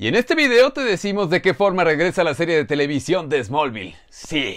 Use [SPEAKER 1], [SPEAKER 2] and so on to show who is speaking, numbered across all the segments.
[SPEAKER 1] Y en este video te decimos de qué forma regresa la serie de televisión de Smallville. Sí,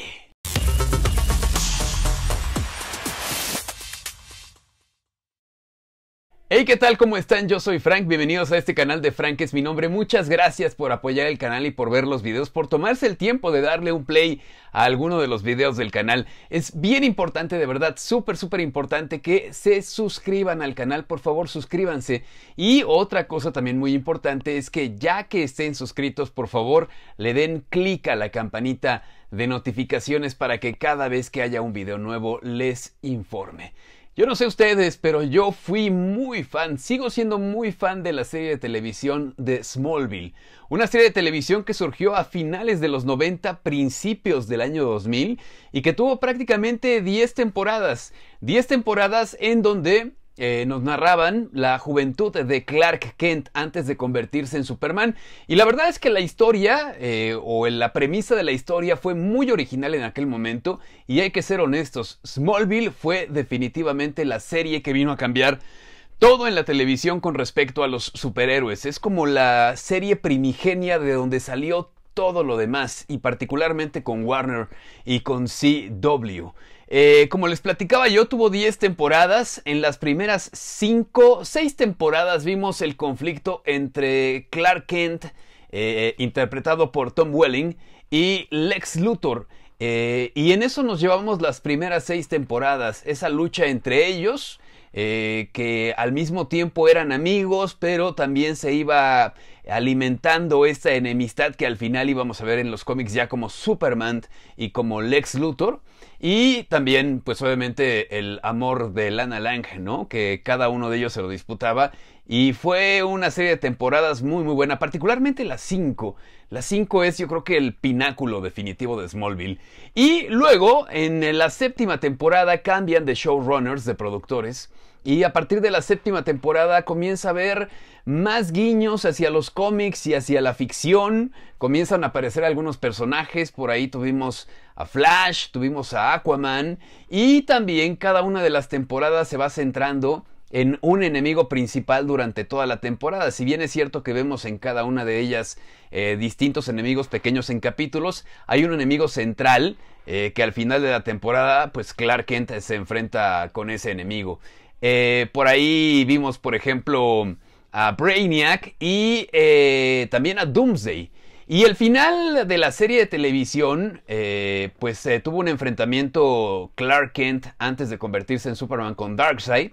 [SPEAKER 1] Hey, ¿qué tal? ¿Cómo están? Yo soy Frank, bienvenidos a este canal de Frank es mi nombre. Muchas gracias por apoyar el canal y por ver los videos, por tomarse el tiempo de darle un play a alguno de los videos del canal. Es bien importante, de verdad, súper, súper importante que se suscriban al canal, por favor, suscríbanse. Y otra cosa también muy importante es que ya que estén suscritos, por favor, le den clic a la campanita de notificaciones para que cada vez que haya un video nuevo les informe. Yo no sé ustedes, pero yo fui muy fan, sigo siendo muy fan de la serie de televisión de Smallville, una serie de televisión que surgió a finales de los 90, principios del año 2000 y que tuvo prácticamente 10 temporadas, 10 temporadas en donde eh, nos narraban la juventud de Clark Kent antes de convertirse en Superman. Y la verdad es que la historia eh, o la premisa de la historia fue muy original en aquel momento. Y hay que ser honestos, Smallville fue definitivamente la serie que vino a cambiar todo en la televisión con respecto a los superhéroes. Es como la serie primigenia de donde salió todo lo demás y particularmente con Warner y con CW. Eh, como les platicaba yo, tuvo 10 temporadas. En las primeras 5, 6 temporadas vimos el conflicto entre Clark Kent, eh, interpretado por Tom Welling, y Lex Luthor. Eh, y en eso nos llevamos las primeras 6 temporadas, esa lucha entre ellos. que al mismo tiempo eran amigos, pero también se iba alimentando esta enemistad que al final íbamos a ver en los cómics ya como Superman y como Lex Luthor. Y también, pues obviamente, el amor de Lana Lang, ¿no? Que cada uno de ellos se lo disputaba y fue una serie de temporadas muy muy buena, particularmente la 5. La 5 es yo creo que el pináculo definitivo de Smallville. Y luego, en la séptima temporada cambian de showrunners, de productores. Y a partir de la séptima temporada comienza a haber más guiños hacia los cómics y hacia la ficción. Comienzan a aparecer algunos personajes. Por ahí tuvimos a Flash, tuvimos a Aquaman. Y también cada una de las temporadas se va centrando en un enemigo principal durante toda la temporada. Si bien es cierto que vemos en cada una de ellas eh, distintos enemigos pequeños en capítulos, hay un enemigo central eh, que al final de la temporada, pues Clark Kent se enfrenta con ese enemigo. Eh, por ahí vimos, por ejemplo, a Brainiac y también a Doomsday. Y el final de la serie de televisión, pues tuvo un enfrentamiento Clark Kent antes de convertirse en Superman con Darkseid.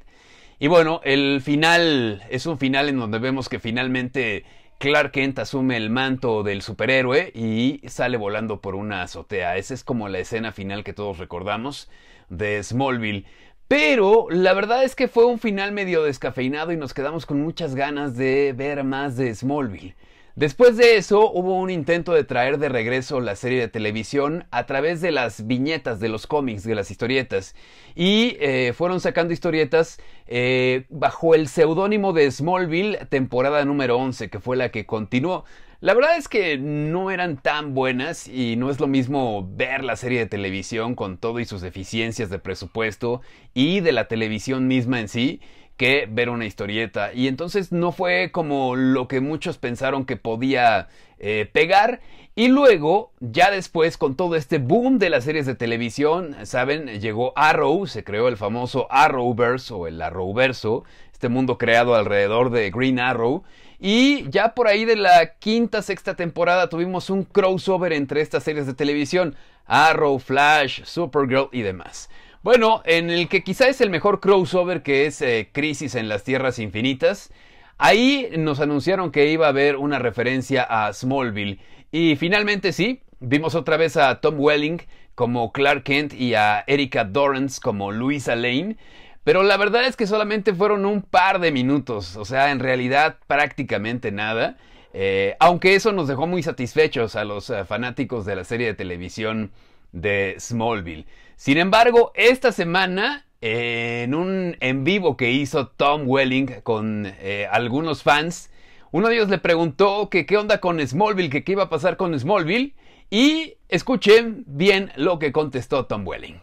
[SPEAKER 1] Y bueno, el final es un final en donde vemos que finalmente Clark Kent asume el manto del superhéroe y sale volando por una azotea. Esa es como la escena final que todos recordamos de Smallville. Pero la verdad es que fue un final medio descafeinado y nos quedamos con muchas ganas de ver más de Smallville. Después de eso hubo un intento de traer de regreso la serie de televisión a través de las viñetas de los cómics, de las historietas, y eh, fueron sacando historietas eh, bajo el seudónimo de Smallville, temporada número 11, que fue la que continuó. La verdad es que no eran tan buenas y no es lo mismo ver la serie de televisión con todo y sus deficiencias de presupuesto y de la televisión misma en sí que ver una historieta. Y entonces no fue como lo que muchos pensaron que podía eh, pegar. Y luego, ya después, con todo este boom de las series de televisión, saben, llegó Arrow, se creó el famoso Arrowverse o el Arrowverso, este mundo creado alrededor de Green Arrow. Y ya por ahí de la quinta, sexta temporada tuvimos un crossover entre estas series de televisión, Arrow, Flash, Supergirl y demás. Bueno, en el que quizá es el mejor crossover que es eh, Crisis en las Tierras Infinitas. Ahí nos anunciaron que iba a haber una referencia a Smallville. Y finalmente sí, vimos otra vez a Tom Welling como Clark Kent y a Erika Dorrance como Louisa Lane. Pero la verdad es que solamente fueron un par de minutos, o sea, en realidad prácticamente nada. Eh, aunque eso nos dejó muy satisfechos a los eh, fanáticos de la serie de televisión de Smallville. Sin embargo, esta semana, en un en vivo que hizo Tom Welling con eh, algunos fans, uno de ellos le preguntó que qué onda con Smallville, que qué iba a pasar con Smallville, y escuchen bien lo que contestó Tom Welling.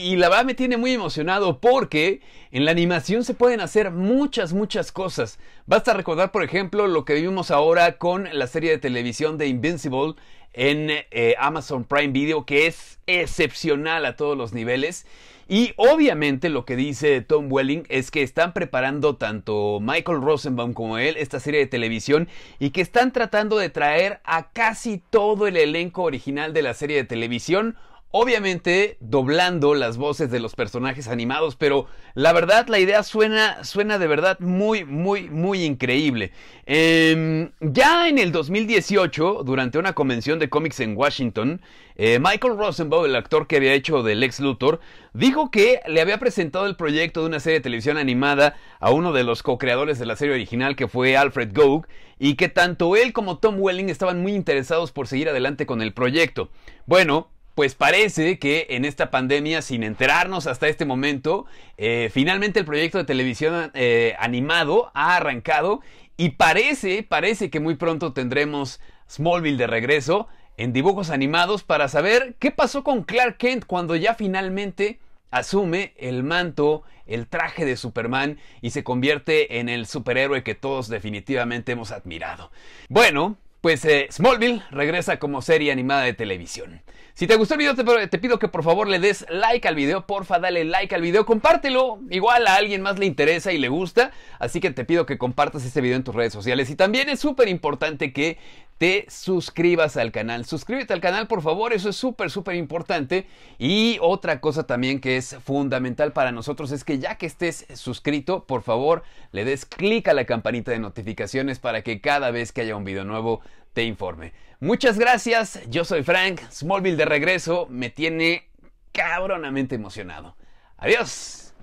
[SPEAKER 1] y la verdad me tiene muy emocionado porque en la animación se pueden hacer muchas, muchas cosas. Basta recordar, por ejemplo, lo que vivimos ahora con la serie de televisión de Invincible en eh, Amazon Prime Video, que es excepcional a todos los niveles. Y obviamente lo que dice Tom Welling es que están preparando tanto Michael Rosenbaum como él esta serie de televisión y que están tratando de traer a casi todo el elenco original de la serie de televisión Obviamente doblando las voces de los personajes animados, pero la verdad la idea suena, suena de verdad muy, muy, muy increíble. Em, ya en el 2018, durante una convención de cómics en Washington, eh, Michael Rosenbaum, el actor que había hecho del Lex Luthor, dijo que le había presentado el proyecto de una serie de televisión animada a uno de los co-creadores de la serie original que fue Alfred Gough y que tanto él como Tom Welling estaban muy interesados por seguir adelante con el proyecto. Bueno, pues parece que en esta pandemia, sin enterarnos hasta este momento, eh, finalmente el proyecto de televisión eh, animado ha arrancado y parece, parece que muy pronto tendremos Smallville de regreso en dibujos animados para saber qué pasó con Clark Kent cuando ya finalmente asume el manto, el traje de Superman y se convierte en el superhéroe que todos definitivamente hemos admirado. Bueno, pues eh, Smallville regresa como serie animada de televisión. Si te gustó el video, te, pido que por favor le des like al video, porfa, dale like al video, compártelo. Igual a alguien más le interesa y le gusta, así que te pido que compartas este video en tus redes sociales. Y también es súper importante que te suscribas al canal. Suscríbete al canal, por favor, eso es súper, súper importante. Y otra cosa también que es fundamental para nosotros es que ya que estés suscrito, por favor, le des clic a la campanita de notificaciones para que cada vez que haya un video nuevo te informe. Muchas gracias, yo soy Frank, Smallville de regreso me tiene cabronamente emocionado. Adiós.